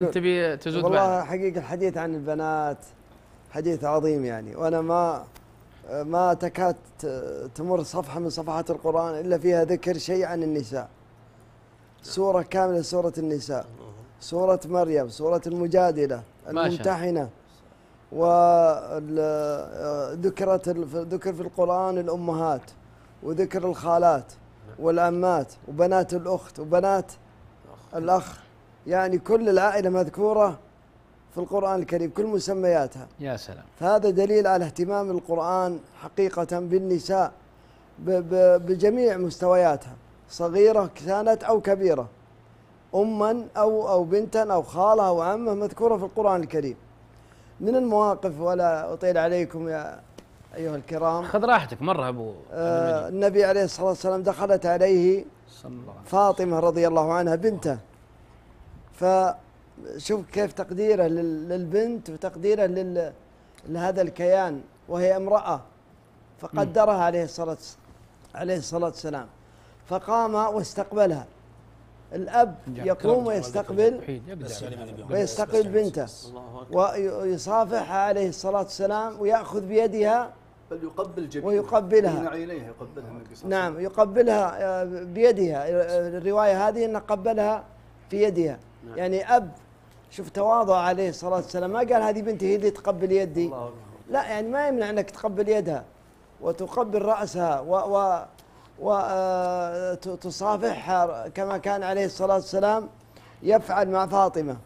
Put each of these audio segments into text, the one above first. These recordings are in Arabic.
تبي تزود والله بعد. حقيقه الحديث عن البنات حديث عظيم يعني وانا ما ما تكاد تمر صفحه من صفحات القران الا فيها ذكر شيء عن النساء نعم. سوره كامله سوره النساء سوره مريم سوره المجادله الممتحنه و ذكرت ذكر في القران الامهات وذكر الخالات نعم. والامات وبنات الاخت وبنات الاخ يعني كل العائلة مذكورة في القرآن الكريم كل مسمياتها يا سلام فهذا دليل على اهتمام القرآن حقيقة بالنساء بجميع مستوياتها صغيرة كانت أو كبيرة أما أو أو بنتا أو خالة أو عمة مذكورة في القرآن الكريم من المواقف ولا أطيل عليكم يا أيها الكرام خذ راحتك مرة أبو آه النبي عليه الصلاة والسلام دخلت عليه صلى الله عليه فاطمة رضي الله عنها بنته فشوف كيف تقديره للبنت وتقديره لهذا الكيان وهي امرأة فقدرها عليه الصلاة عليه الصلاة والسلام فقام واستقبلها الأب يقوم ويستقبل ويستقبل بنته ويصافحها عليه الصلاة والسلام ويأخذ بيدها بل يقبل جبينها ويقبلها يقبلها نعم يقبلها آه، بيدها الرواية هذه أنه قبلها في يدها نعم. يعني اب شوف تواضع عليه الصلاه والسلام ما قال هذه بنتي هي اللي تقبل يدي الله لا يعني ما يمنع انك تقبل يدها وتقبل راسها و, و وتصافحها آه، كما كان عليه الصلاه والسلام يفعل مع فاطمه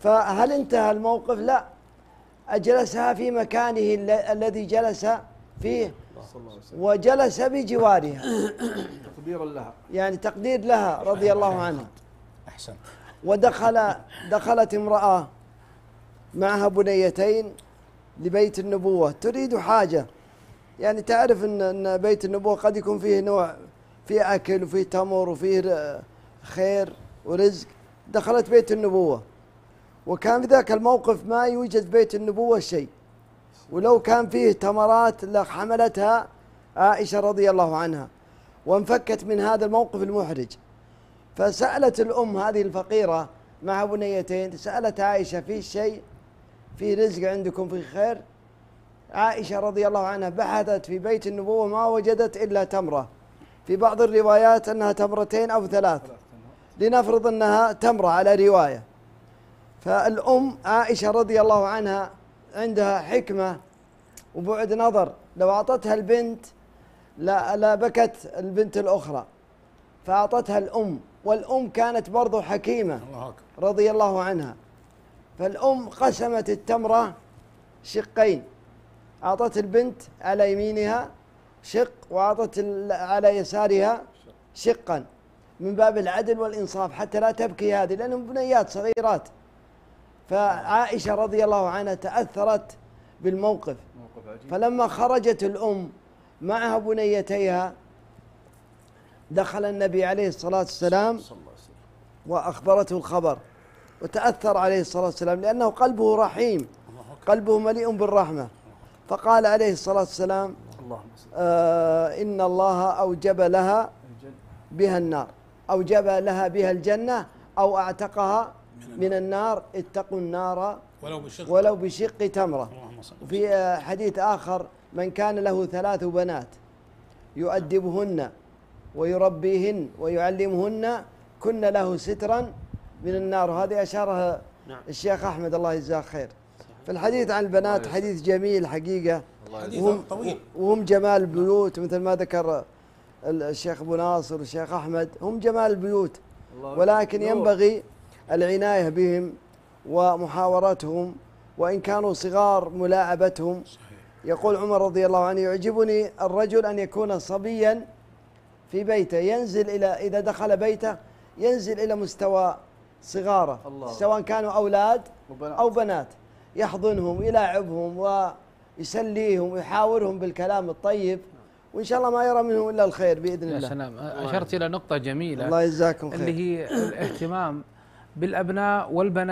فهل انتهى الموقف لا اجلسها في مكانه الذي جلس فيه وجلس بجوارها تقديرا لها يعني تقدير لها رضي الله عنها احسنت ودخل دخلت امرأة معها بنيتين لبيت النبوة تريد حاجة يعني تعرف ان ان بيت النبوة قد يكون فيه نوع فيه اكل وفيه تمر وفيه خير ورزق دخلت بيت النبوة وكان في ذاك الموقف ما يوجد بيت النبوة شيء ولو كان فيه تمرات لحملتها عائشة رضي الله عنها وانفكت من هذا الموقف المحرج فسألت الأم هذه الفقيرة مع بنيتين سألت عائشة في شيء في رزق عندكم في خير عائشة رضي الله عنها بحثت في بيت النبوة ما وجدت إلا تمرة في بعض الروايات أنها تمرتين أو ثلاث لنفرض أنها تمرة على رواية فالأم عائشة رضي الله عنها عندها حكمة وبعد نظر لو أعطتها البنت لا, لا بكت البنت الأخرى فأعطتها الأم والأم كانت برضو حكيمة رضي الله عنها فالأم قسمت التمرة شقين أعطت البنت على يمينها شق وأعطت على يسارها شقا من باب العدل والإنصاف حتى لا تبكي هذه لأنهم بنيات صغيرات فعائشة رضي الله عنها تأثرت بالموقف فلما خرجت الأم معها بنيتيها دخل النبي عليه الصلاة والسلام وأخبرته الخبر وتأثر عليه الصلاة والسلام لأنه قلبه رحيم قلبه مليء بالرحمة فقال عليه الصلاة والسلام آه إن الله أوجب لها بها النار أوجب لها بها الجنة أو أعتقها من النار اتقوا النار ولو بشق, ولو بشق تمرة في حديث آخر من كان له ثلاث بنات يؤدبهن ويربيهن ويعلمهن كن له سترا من النار وهذه أشارها نعم. الشيخ أحمد الله يجزاه خير في الحديث عن البنات حديث جميل حقيقة وهم, طويل. وهم جمال البيوت نعم. مثل ما ذكر الشيخ أبو ناصر والشيخ أحمد هم جمال البيوت ولكن ينبغي العناية بهم ومحاورتهم وإن كانوا صغار ملاعبتهم يقول عمر رضي الله عنه يعجبني الرجل أن يكون صبيا في بيته ينزل إلى إذا دخل بيته ينزل إلى مستوى صغاره الله سواء كانوا أولاد وبنات. أو بنات يحضنهم يلاعبهم ويسليهم ويحاورهم بالكلام الطيب وان شاء الله ما يرى منهم الا الخير باذن الله. يا سلام اشرت الى نقطه جميله الله يجزاكم خير اللي هي الاهتمام بالابناء والبنات